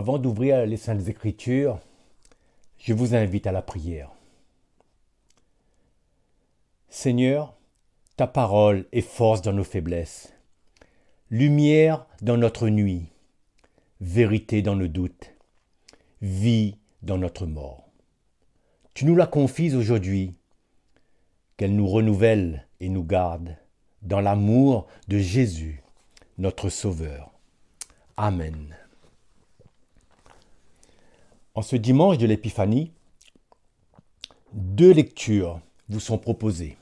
Avant d'ouvrir les Saintes Écritures, je vous invite à la prière. Seigneur, ta parole est force dans nos faiblesses, lumière dans notre nuit, vérité dans nos doutes, vie dans notre mort. Tu nous la confies aujourd'hui, qu'elle nous renouvelle et nous garde dans l'amour de Jésus, notre Sauveur. Amen. En ce dimanche de l'Épiphanie, deux lectures vous sont proposées.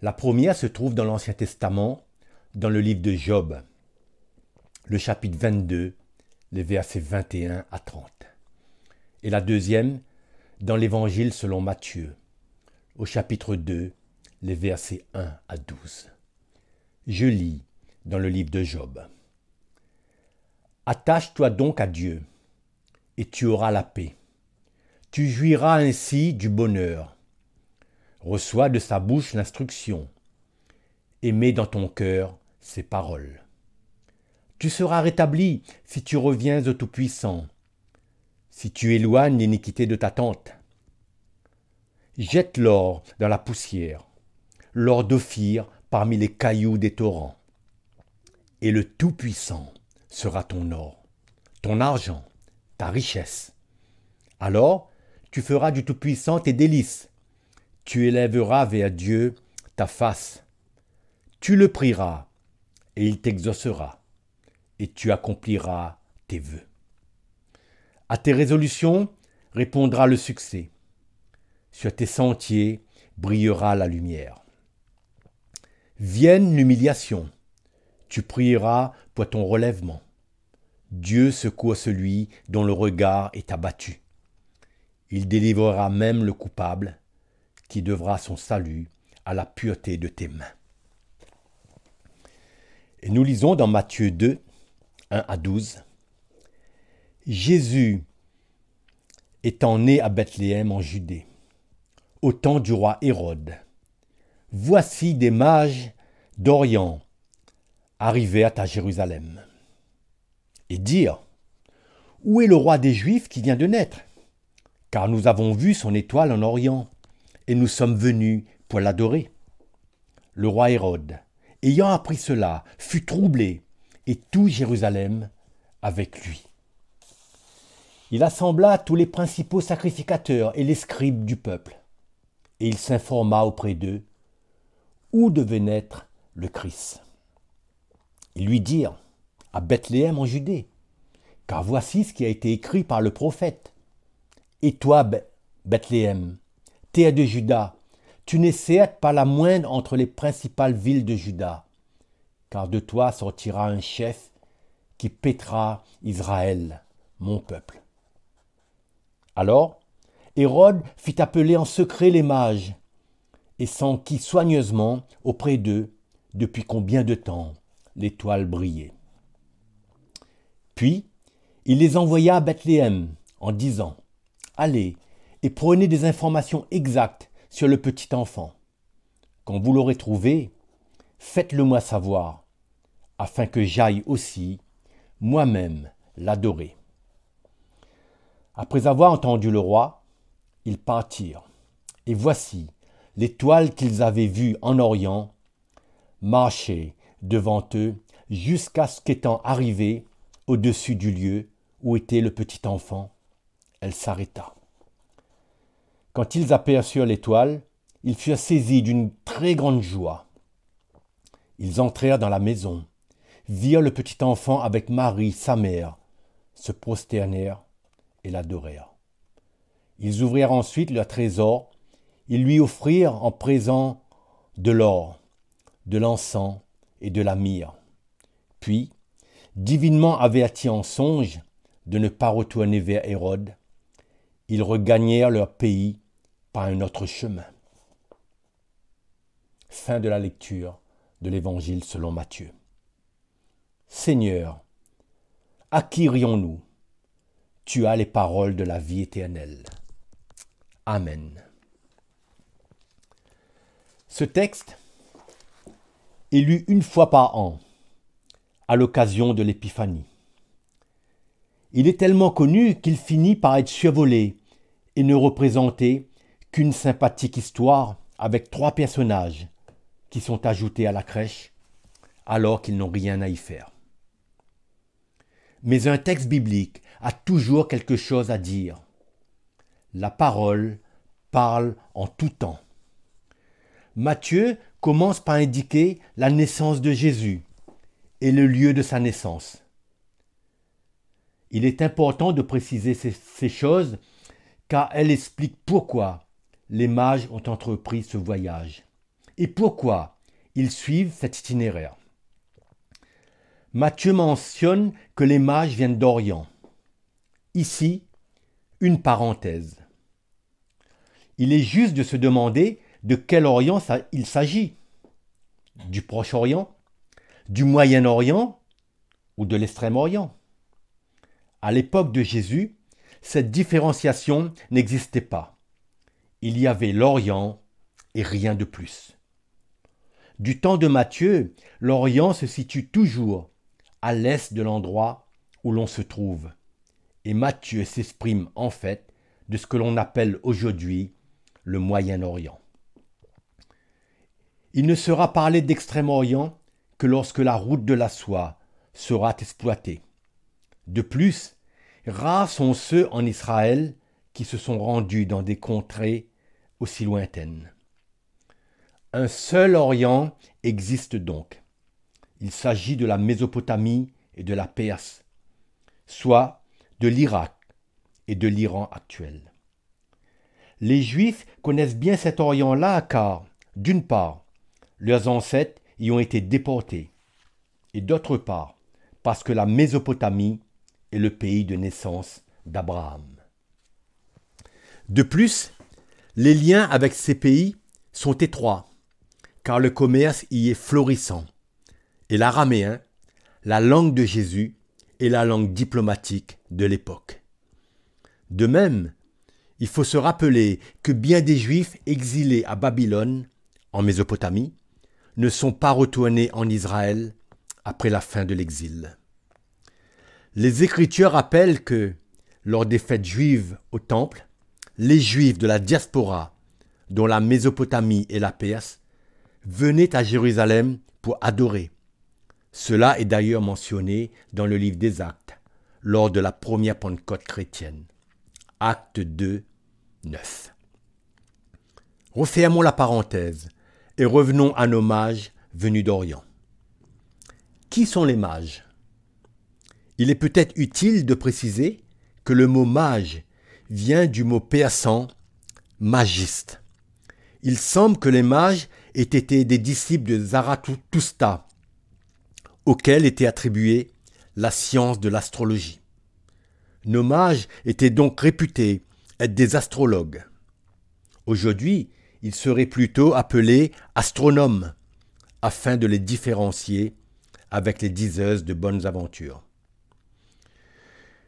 La première se trouve dans l'Ancien Testament, dans le livre de Job, le chapitre 22, les versets 21 à 30. Et la deuxième, dans l'Évangile selon Matthieu, au chapitre 2, les versets 1 à 12. Je lis dans le livre de Job. Attache-toi donc à Dieu et tu auras la paix. Tu jouiras ainsi du bonheur. Reçois de sa bouche l'instruction et mets dans ton cœur ses paroles. Tu seras rétabli si tu reviens au Tout-Puissant, si tu éloignes l'iniquité de ta tente. Jette l'or dans la poussière, l'or d'Ophir parmi les cailloux des torrents. Et le Tout-Puissant sera ton or, ton argent, richesse. Alors, tu feras du Tout-Puissant tes délices. Tu élèveras vers Dieu ta face. Tu le prieras, et il t'exaucera, et tu accompliras tes vœux. À tes résolutions répondra le succès. Sur tes sentiers brillera la lumière. Vienne l'humiliation. Tu prieras pour ton relèvement. Dieu secoue celui dont le regard est abattu. Il délivrera même le coupable, qui devra son salut à la pureté de tes mains. Et nous lisons dans Matthieu 2, 1 à 12. Jésus étant né à Bethléem en Judée, au temps du roi Hérode, voici des mages d'Orient arrivés à ta Jérusalem et dire Où est le roi des Juifs qui vient de naître Car nous avons vu son étoile en Orient, et nous sommes venus pour l'adorer. Le roi Hérode, ayant appris cela, fut troublé, et tout Jérusalem avec lui. Il assembla tous les principaux sacrificateurs et les scribes du peuple, et il s'informa auprès d'eux où devait naître le Christ. Ils lui dirent à Bethléem en Judée. Car voici ce qui a été écrit par le prophète. Et toi, Bethléem, terre de Juda, tu n'es certes pas la moindre entre les principales villes de Juda, car de toi sortira un chef qui pétra Israël, mon peuple. Alors, Hérode fit appeler en secret les mages, et s'enquit soigneusement auprès d'eux depuis combien de temps l'étoile brillait. Puis, il les envoya à Bethléem en disant, Allez et prenez des informations exactes sur le petit enfant. Quand vous l'aurez trouvé, faites-le-moi savoir, afin que j'aille aussi moi-même l'adorer. Après avoir entendu le roi, ils partirent. Et voici l'étoile qu'ils avaient vue en Orient marcher devant eux jusqu'à ce qu'étant arrivés au-dessus du lieu où était le petit enfant. Elle s'arrêta. Quand ils aperçurent l'étoile, ils furent saisis d'une très grande joie. Ils entrèrent dans la maison, virent le petit enfant avec Marie, sa mère, se prosternèrent et l'adorèrent. Ils ouvrirent ensuite leur trésor, ils lui offrirent en présent de l'or, de l'encens et de la myrrhe. Puis divinement avertis en songe de ne pas retourner vers Hérode, ils regagnèrent leur pays par un autre chemin. Fin de la lecture de l'Évangile selon Matthieu. Seigneur, à qui nous Tu as les paroles de la vie éternelle. Amen. Ce texte, est lu une fois par an, à l'occasion de l'Épiphanie. Il est tellement connu qu'il finit par être survolé et ne représenter qu'une sympathique histoire avec trois personnages qui sont ajoutés à la crèche alors qu'ils n'ont rien à y faire. Mais un texte biblique a toujours quelque chose à dire. La parole parle en tout temps. Matthieu commence par indiquer la naissance de Jésus et le lieu de sa naissance. Il est important de préciser ces, choses car elles expliquent pourquoi les mages ont entrepris ce voyage et pourquoi ils suivent cet itinéraire. Matthieu mentionne que les mages viennent d'Orient. Ici, une parenthèse. Il est juste de se demander de quel Orient il s'agit. Du Proche-Orient du Moyen-Orient ou de l'Extrême-Orient. À l'époque de Jésus, cette différenciation n'existait pas. Il y avait l'Orient et rien de plus. Du temps de Matthieu, l'Orient se situe toujours à l'est de l'endroit où l'on se trouve. Et Matthieu s'exprime en fait de ce que l'on appelle aujourd'hui le Moyen-Orient. Il ne sera parlé d'Extrême-Orient lorsque la route de la soie sera exploitée. De plus, rares sont ceux en Israël qui se sont rendus dans des contrées aussi lointaines. Un seul Orient existe donc. Il s'agit de la Mésopotamie et de la Perse, soit de l'Irak et de l'Iran actuel. Les Juifs connaissent bien cet Orient-là car, d'une part, leurs ancêtres y ont été déportés, et d'autre part parce que la Mésopotamie est le pays de naissance d'Abraham. De plus, les liens avec ces pays sont étroits, car le commerce y est florissant, et l'araméen, la langue de Jésus, est la langue diplomatique de l'époque. De même, il faut se rappeler que bien des Juifs exilés à Babylone, en Mésopotamie, ne sont pas retournés en Israël après la fin de l'exil. Les Écritures rappellent que, lors des fêtes juives au Temple, les Juifs de la diaspora, dont la Mésopotamie et la Perse, venaient à Jérusalem pour adorer. Cela est d'ailleurs mentionné dans le livre des Actes, lors de la première Pentecôte chrétienne. Acte 2, 9. Refermons la parenthèse et revenons à nos mages venus d'Orient. Qui sont les mages Il est peut-être utile de préciser que le mot mage vient du mot persan magiste. Il semble que les mages aient été des disciples de Zarathustra, auxquels était attribuée la science de l'astrologie. Nos mages étaient donc réputés être des astrologues. Aujourd'hui, ils seraient plutôt appelés astronomes, afin de les différencier avec les diseuses de bonnes aventures.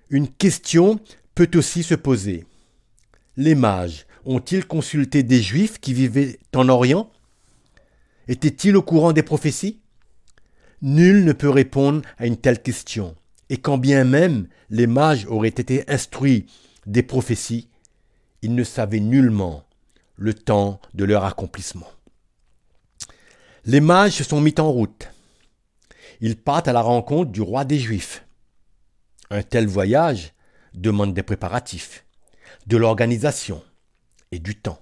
Une question peut aussi se poser. Les mages ont-ils consulté des juifs qui vivaient en Orient Étaient-ils au courant des prophéties Nul ne peut répondre à une telle question. Et quand bien même les mages auraient été instruits des prophéties, ils ne savaient nullement le temps de leur accomplissement. Les mages se sont mis en route. Ils partent à la rencontre du roi des Juifs. Un tel voyage demande des préparatifs, de l'organisation et du temps.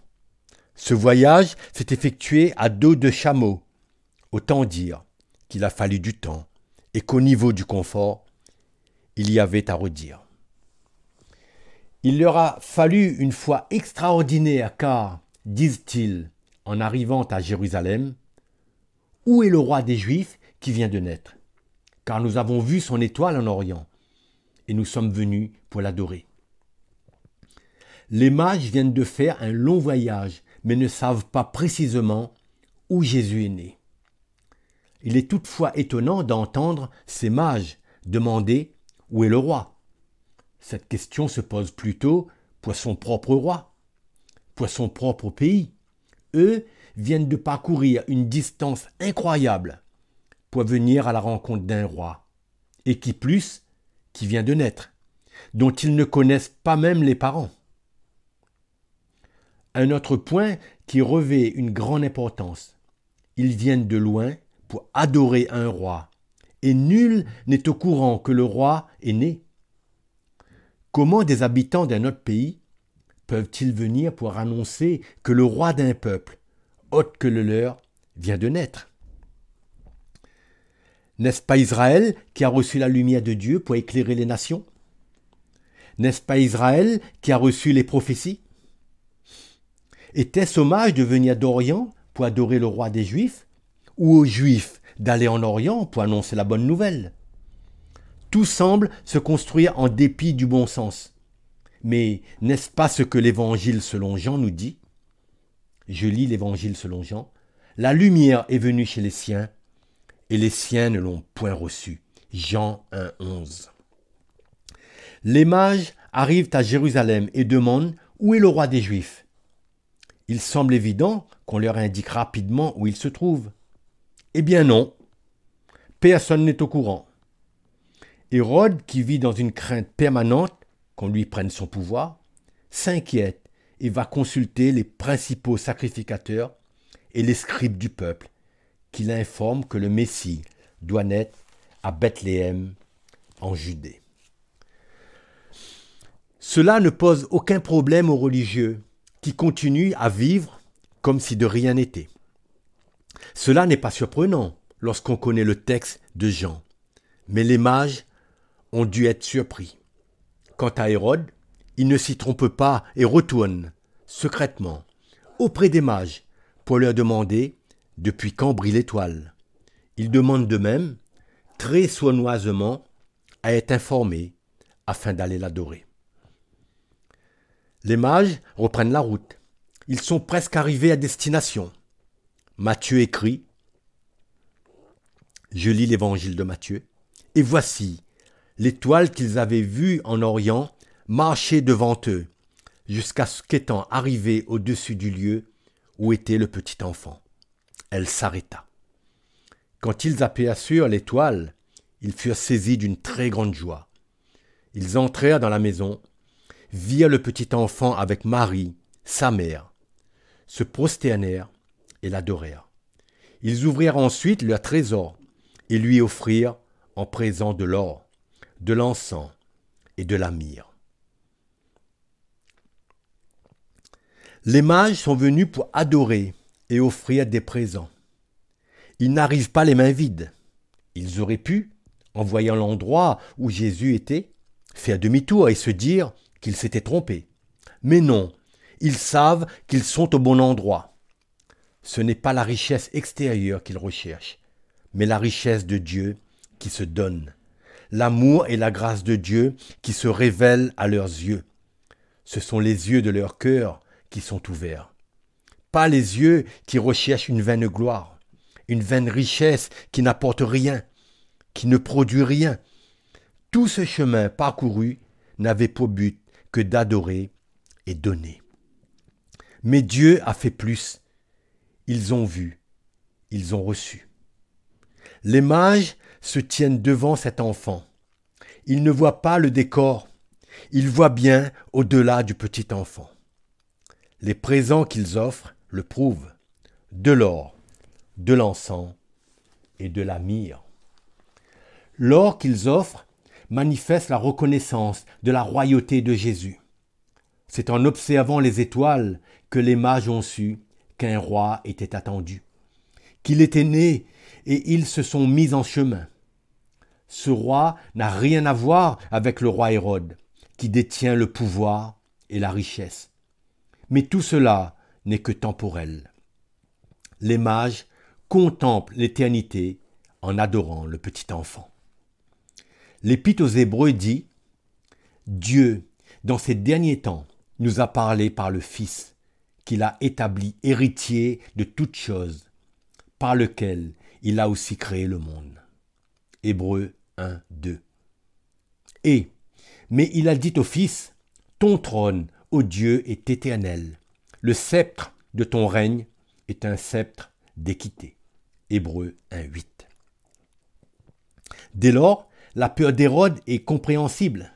Ce voyage s'est effectué à dos de chameau. Autant dire qu'il a fallu du temps et qu'au niveau du confort, il y avait à redire. Il leur a fallu une foi extraordinaire car disent-ils en arrivant à Jérusalem, Où est le roi des Juifs qui vient de naître Car nous avons vu son étoile en Orient, et nous sommes venus pour l'adorer. Les mages viennent de faire un long voyage, mais ne savent pas précisément où Jésus est né. Il est toutefois étonnant d'entendre ces mages demander Où est le roi Cette question se pose plutôt pour son propre roi pour son propre pays, eux viennent de parcourir une distance incroyable pour venir à la rencontre d'un roi, et qui plus, qui vient de naître, dont ils ne connaissent pas même les parents. Un autre point qui revêt une grande importance. Ils viennent de loin pour adorer un roi, et nul n'est au courant que le roi est né. Comment des habitants d'un autre pays peuvent-ils venir pour annoncer que le roi d'un peuple, autre que le leur, vient de naître N'est-ce pas Israël qui a reçu la lumière de Dieu pour éclairer les nations N'est-ce pas Israël qui a reçu les prophéties Était-ce hommage de venir d'Orient pour adorer le roi des Juifs ou aux Juifs d'aller en Orient pour annoncer la bonne nouvelle Tout semble se construire en dépit du bon sens. Mais n'est-ce pas ce que l'Évangile selon Jean nous dit Je lis l'Évangile selon Jean. La lumière est venue chez les siens, et les siens ne l'ont point reçue. Jean 1, 11. Les mages arrivent à Jérusalem et demandent Où est le roi des Juifs Il semble évident qu'on leur indique rapidement où il se trouve. Eh bien non, personne n'est au courant. Hérode, qui vit dans une crainte permanente, qu'on lui prenne son pouvoir, s'inquiète et va consulter les principaux sacrificateurs et les scribes du peuple, qui l'informent que le Messie doit naître à Bethléem, en Judée. Cela ne pose aucun problème aux religieux, qui continuent à vivre comme si de rien n'était. Cela n'est pas surprenant lorsqu'on connaît le texte de Jean, mais les mages ont dû être surpris. Quant à Hérode, il ne s'y trompe pas et retourne, secrètement, auprès des mages, pour leur demander depuis quand brille l'étoile. Il demande de même, très soignoisement, à être informé afin d'aller l'adorer. Les mages reprennent la route. Ils sont presque arrivés à destination. Matthieu écrit, je lis l'évangile de Matthieu, et voici, l'étoile qu'ils avaient vue en Orient marchait devant eux, jusqu'à ce qu'étant arrivée au-dessus du lieu où était le petit enfant, elle s'arrêta. Quand ils aperçurent l'étoile, ils furent saisis d'une très grande joie. Ils entrèrent dans la maison, virent le petit enfant avec Marie, sa mère, se prosternèrent et l'adorèrent. Ils ouvrirent ensuite leur trésor et lui offrirent en présent de l'or, de l'encens et de la myrrhe. Les mages sont venus pour adorer et offrir des présents. Ils n'arrivent pas les mains vides. Ils auraient pu, en voyant l'endroit où Jésus était, faire demi-tour et se dire qu'ils s'étaient trompés. Mais non, ils savent qu'ils sont au bon endroit. Ce n'est pas la richesse extérieure qu'ils recherchent, mais la richesse de Dieu qui se donne l'amour et la grâce de Dieu qui se révèlent à leurs yeux. Ce sont les yeux de leur cœur qui sont ouverts. Pas les yeux qui recherchent une vaine gloire, une vaine richesse qui n'apporte rien, qui ne produit rien. Tout ce chemin parcouru n'avait pour but que d'adorer et donner. Mais Dieu a fait plus. Ils ont vu, ils ont reçu. Les mages se tiennent devant cet enfant. Ils ne voient pas le décor, ils voient bien au-delà du petit enfant. Les présents qu'ils offrent le prouvent. De l'or, de l'encens et de la myrrhe. L'or qu'ils offrent manifeste la reconnaissance de la royauté de Jésus. C'est en observant les étoiles que les mages ont su qu'un roi était attendu, qu'il était né et ils se sont mis en chemin. Ce roi n'a rien à voir avec le roi Hérode, qui détient le pouvoir et la richesse. Mais tout cela n'est que temporel. Les mages contemplent l'éternité en adorant le petit enfant. L'Épître aux Hébreux dit Dieu, dans ces derniers temps, nous a parlé par le Fils, qu'il a établi héritier de toutes choses, par lequel il a aussi créé le monde. 2. Et, mais il a dit au Fils, Ton trône, ô Dieu, est éternel. Le sceptre de ton règne est un sceptre d'équité. Hébreu 1, 8. Dès lors, la peur d'Hérode est compréhensible.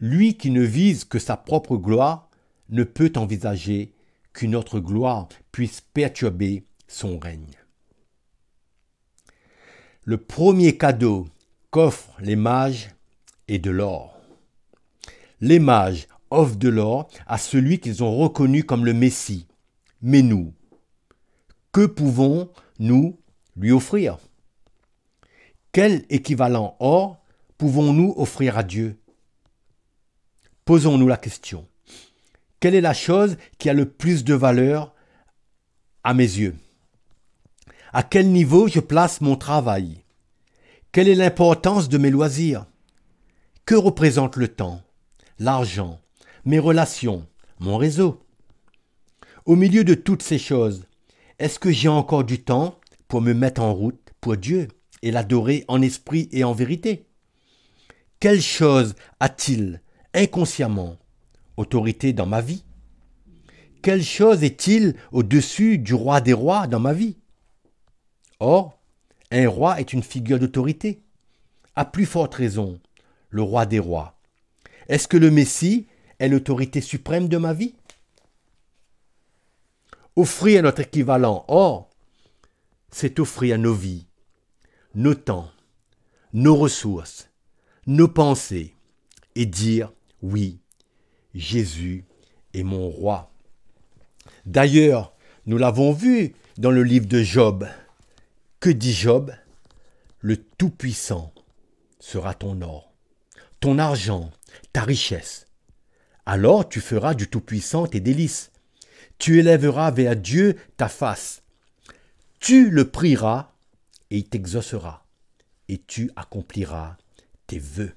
Lui qui ne vise que sa propre gloire ne peut envisager qu'une autre gloire puisse perturber son règne. Le premier cadeau qu'offrent les mages et de l'or. Les mages offrent de l'or à celui qu'ils ont reconnu comme le Messie. Mais nous, que pouvons-nous lui offrir Quel équivalent or pouvons-nous offrir à Dieu Posons-nous la question. Quelle est la chose qui a le plus de valeur à mes yeux À quel niveau je place mon travail quelle est l'importance de mes loisirs Que représente le temps, l'argent, mes relations, mon réseau Au milieu de toutes ces choses, est-ce que j'ai encore du temps pour me mettre en route pour Dieu et l'adorer en esprit et en vérité Quelle chose a-t-il inconsciemment autorité dans ma vie Quelle chose est-il au-dessus du roi des rois dans ma vie Or, un roi est une figure d'autorité. À plus forte raison, le roi des rois. Est-ce que le Messie est l'autorité suprême de ma vie Offrir à notre équivalent, or, c'est offrir à nos vies, nos temps, nos ressources, nos pensées, et dire oui, Jésus est mon roi. D'ailleurs, nous l'avons vu dans le livre de Job. Que dit Job Le Tout-Puissant sera ton or, ton argent, ta richesse. Alors tu feras du Tout-Puissant tes délices. Tu élèveras vers Dieu ta face. Tu le prieras et il t'exaucera, et tu accompliras tes vœux.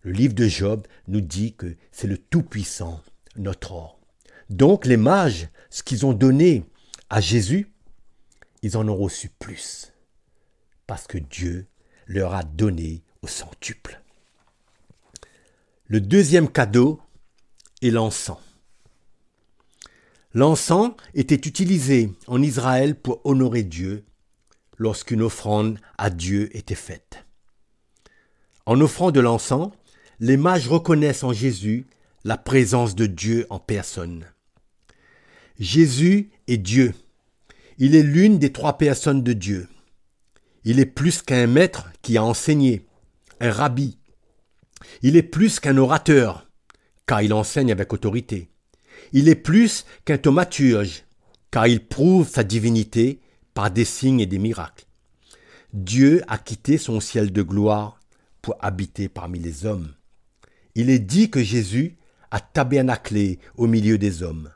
Le livre de Job nous dit que c'est le Tout-Puissant, notre or. Donc les mages, ce qu'ils ont donné à Jésus, ils en ont reçu plus, parce que Dieu leur a donné au centuple. Le deuxième cadeau est l'encens. L'encens était utilisé en Israël pour honorer Dieu lorsqu'une offrande à Dieu était faite. En offrant de l'encens, les mages reconnaissent en Jésus la présence de Dieu en personne. Jésus est Dieu. Il est l'une des trois personnes de Dieu. Il est plus qu'un maître qui a enseigné, un rabbi. Il est plus qu'un orateur, car il enseigne avec autorité. Il est plus qu'un thaumaturge, car il prouve sa divinité par des signes et des miracles. Dieu a quitté son ciel de gloire pour habiter parmi les hommes. Il est dit que Jésus a tabernaclé au milieu des hommes.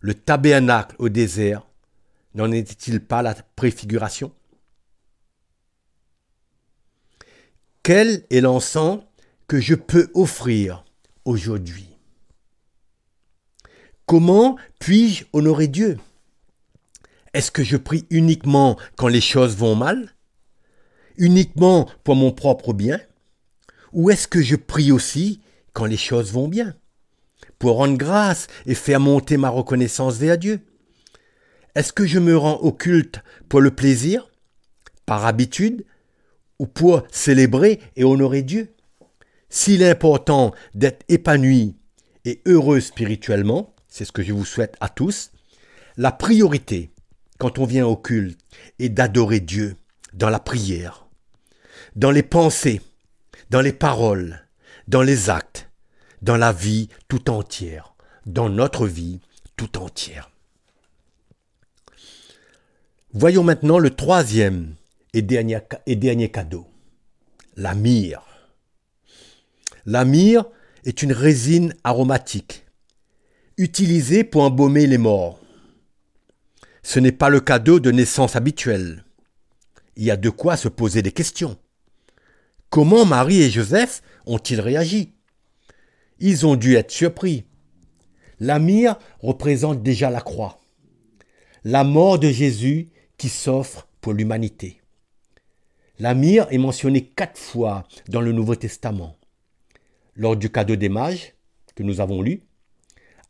Le tabernacle au désert N'en était-il pas la préfiguration Quel est l'encens que je peux offrir aujourd'hui Comment puis-je honorer Dieu Est-ce que je prie uniquement quand les choses vont mal Uniquement pour mon propre bien Ou est-ce que je prie aussi quand les choses vont bien Pour rendre grâce et faire monter ma reconnaissance vers Dieu est-ce que je me rends au culte pour le plaisir, par habitude, ou pour célébrer et honorer Dieu S'il est important d'être épanoui et heureux spirituellement, c'est ce que je vous souhaite à tous, la priorité quand on vient au culte est d'adorer Dieu dans la prière, dans les pensées, dans les paroles, dans les actes, dans la vie tout entière, dans notre vie tout entière. Voyons maintenant le troisième et dernier, cadeau, la myrrhe. La myrrhe est une résine aromatique, utilisée pour embaumer les morts. Ce n'est pas le cadeau de naissance habituel. Il y a de quoi se poser des questions. Comment Marie et Joseph ont-ils réagi Ils ont dû être surpris. La myrrhe représente déjà la croix. La mort de Jésus qui s'offre pour l'humanité. La myrrhe est mentionnée quatre fois dans le Nouveau Testament. Lors du cadeau des mages, que nous avons lu,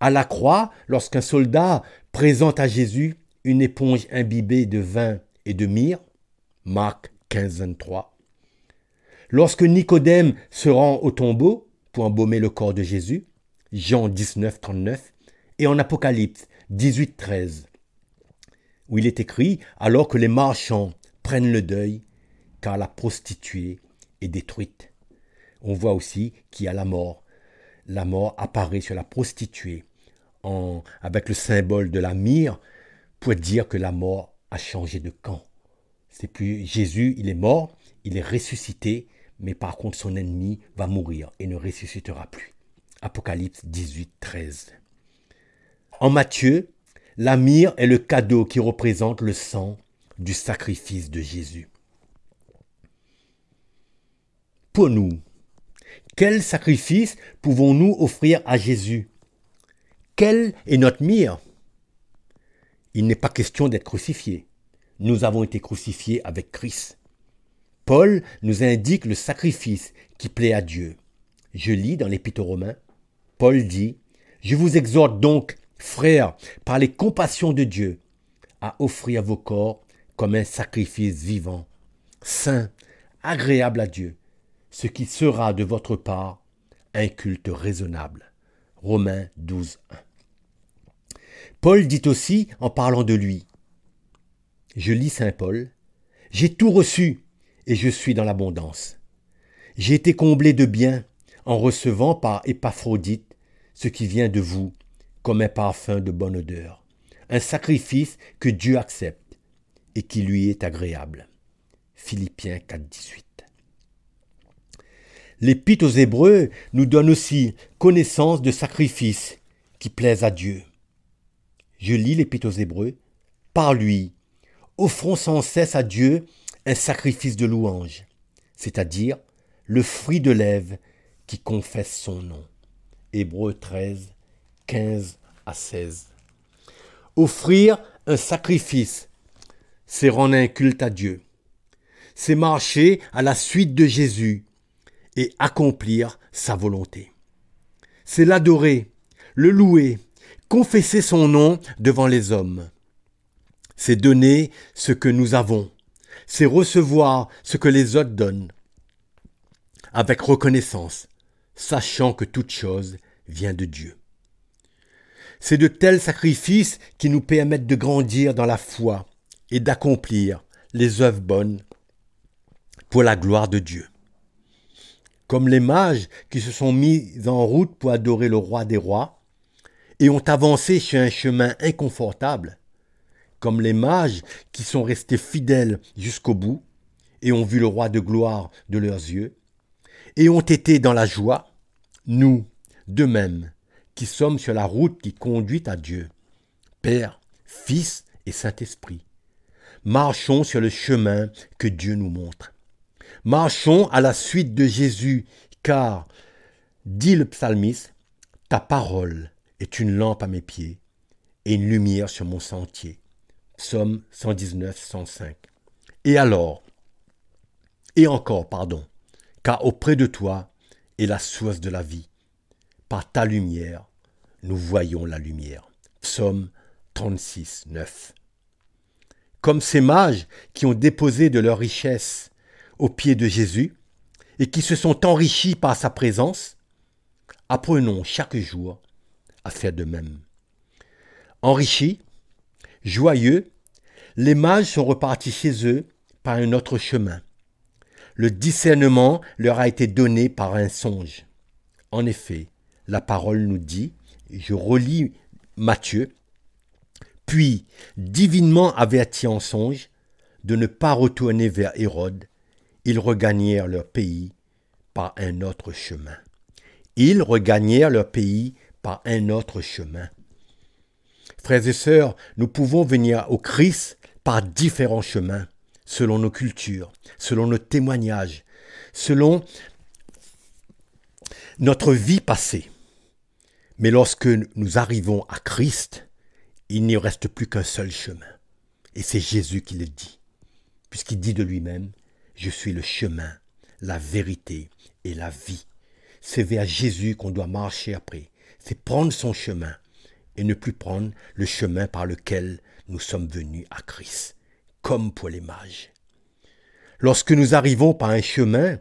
à la croix, lorsqu'un soldat présente à Jésus une éponge imbibée de vin et de myrrhe, Marc 15, 23. Lorsque Nicodème se rend au tombeau pour embaumer le corps de Jésus, Jean 19, 39, et en Apocalypse 18, 13 où il est écrit Alors que les marchands prennent le deuil, car la prostituée est détruite. On voit aussi qu'il y a la mort. La mort apparaît sur la prostituée en, avec le symbole de la mire, pour dire que la mort a changé de camp. C'est plus Jésus, il est mort, il est ressuscité, mais par contre son ennemi va mourir et ne ressuscitera plus. Apocalypse 18, 13. En Matthieu, la myrrhe est le cadeau qui représente le sang du sacrifice de Jésus. Pour nous, quel sacrifice pouvons-nous offrir à Jésus Quelle est notre mire Il n'est pas question d'être crucifié. Nous avons été crucifiés avec Christ. Paul nous indique le sacrifice qui plaît à Dieu. Je lis dans l'Épître aux Romains, Paul dit, Je vous exhorte donc, frères, par les compassions de Dieu, à offrir vos corps comme un sacrifice vivant, saint, agréable à Dieu, ce qui sera de votre part un culte raisonnable. Romains 12.1 Paul dit aussi, en parlant de lui, je lis Saint Paul, j'ai tout reçu et je suis dans l'abondance. J'ai été comblé de biens en recevant par Épaphrodite ce qui vient de vous, comme un parfum de bonne odeur, un sacrifice que Dieu accepte et qui lui est agréable. Philippiens 4, 18. L'Épître aux Hébreux nous donne aussi connaissance de sacrifices qui plaisent à Dieu. Je lis l'Épître aux Hébreux. Par lui, offrons sans cesse à Dieu un sacrifice de louange, c'est-à-dire le fruit de l'Ève qui confesse son nom. Hébreux 13, 15 à 16. Offrir un sacrifice, c'est rendre un culte à Dieu. C'est marcher à la suite de Jésus et accomplir sa volonté. C'est l'adorer, le louer, confesser son nom devant les hommes. C'est donner ce que nous avons. C'est recevoir ce que les autres donnent. Avec reconnaissance, sachant que toute chose vient de Dieu. C'est de tels sacrifices qui nous permettent de grandir dans la foi et d'accomplir les œuvres bonnes pour la gloire de Dieu. Comme les mages qui se sont mis en route pour adorer le roi des rois et ont avancé sur un chemin inconfortable, comme les mages qui sont restés fidèles jusqu'au bout et ont vu le roi de gloire de leurs yeux, et ont été dans la joie, nous, de même, qui sommes sur la route qui conduit à Dieu, Père, Fils et Saint-Esprit. Marchons sur le chemin que Dieu nous montre. Marchons à la suite de Jésus, car, dit le psalmiste, ta parole est une lampe à mes pieds et une lumière sur mon sentier. Psaume 119, 105. Et alors, et encore, pardon, car auprès de toi est la source de la vie. Par ta lumière, nous voyons la lumière. Psaume 36, 9. Comme ces mages qui ont déposé de leurs richesses aux pieds de Jésus et qui se sont enrichis par sa présence, apprenons chaque jour à faire de même. Enrichis, joyeux, les mages sont repartis chez eux par un autre chemin. Le discernement leur a été donné par un songe. En effet, la parole nous dit, je relis Matthieu, puis, divinement averti en songe de ne pas retourner vers Hérode, ils regagnèrent leur pays par un autre chemin. Ils regagnèrent leur pays par un autre chemin. Frères et sœurs, nous pouvons venir au Christ par différents chemins, selon nos cultures, selon nos témoignages, selon notre vie passée. Mais lorsque nous arrivons à Christ, il n'y reste plus qu'un seul chemin. Et c'est Jésus qui le dit, puisqu'il dit de lui-même, je suis le chemin, la vérité et la vie. C'est vers Jésus qu'on doit marcher après. C'est prendre son chemin et ne plus prendre le chemin par lequel nous sommes venus à Christ, comme pour les mages. Lorsque nous arrivons par un chemin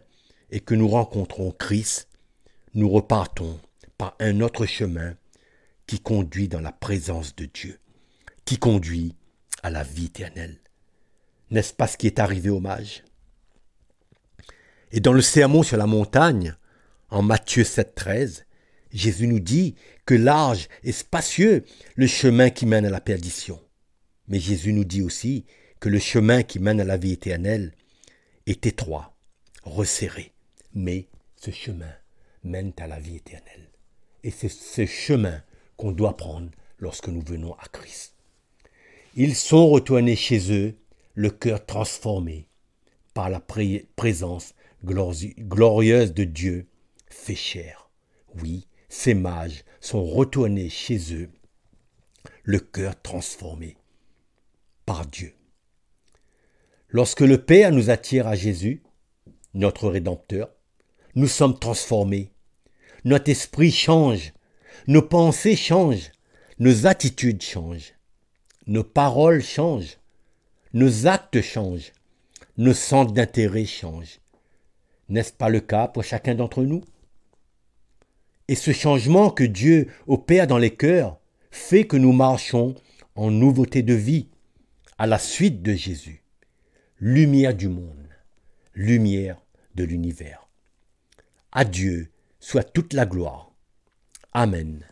et que nous rencontrons Christ, nous repartons un autre chemin qui conduit dans la présence de Dieu, qui conduit à la vie éternelle. N'est-ce pas ce qui est arrivé au mage Et dans le sermon sur la montagne, en Matthieu 7,13, Jésus nous dit que large et spacieux le chemin qui mène à la perdition. Mais Jésus nous dit aussi que le chemin qui mène à la vie éternelle est étroit, resserré. Mais ce chemin mène à la vie éternelle. Et c'est ce chemin qu'on doit prendre lorsque nous venons à Christ. Ils sont retournés chez eux, le cœur transformé par la présence glorieuse de Dieu fait chair. Oui, ces mages sont retournés chez eux, le cœur transformé par Dieu. Lorsque le Père nous attire à Jésus, notre Rédempteur, nous sommes transformés notre esprit change, nos pensées changent, nos attitudes changent, nos paroles changent, nos actes changent, nos centres d'intérêt changent. N'est-ce pas le cas pour chacun d'entre nous Et ce changement que Dieu opère dans les cœurs fait que nous marchons en nouveauté de vie, à la suite de Jésus, lumière du monde, lumière de l'univers. Adieu soit toute la gloire. Amen.